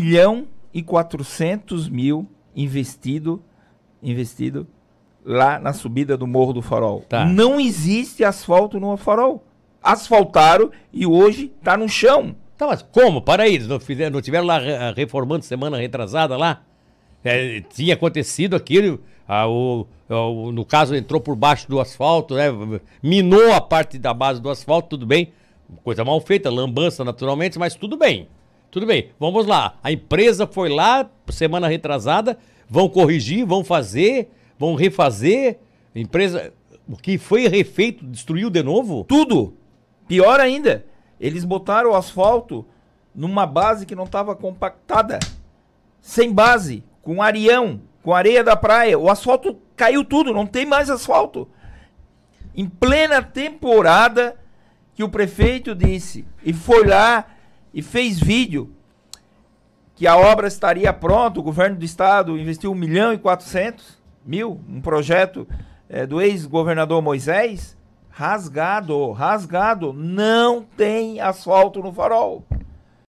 milhão e 400 mil investido, investido lá na subida do Morro do Farol. Tá. Não existe asfalto no Farol. Asfaltaram e hoje está no chão. Tá, mas como? Para aí, não, fizeram, não tiveram lá reformando semana retrasada lá? É, tinha acontecido aquilo, a, o, a, o, no caso entrou por baixo do asfalto, né, minou a parte da base do asfalto, tudo bem, coisa mal feita, lambança naturalmente, mas tudo bem. Tudo bem, vamos lá. A empresa foi lá, semana retrasada, vão corrigir, vão fazer, vão refazer. A empresa. O que foi refeito, destruiu de novo? Tudo! Pior ainda, eles botaram o asfalto numa base que não estava compactada. Sem base, com areião com areia da praia. O asfalto caiu tudo, não tem mais asfalto. Em plena temporada que o prefeito disse e foi lá e fez vídeo que a obra estaria pronta, o governo do estado investiu 1 milhão e 400 mil, um projeto é, do ex-governador Moisés, rasgado, rasgado, não tem asfalto no farol.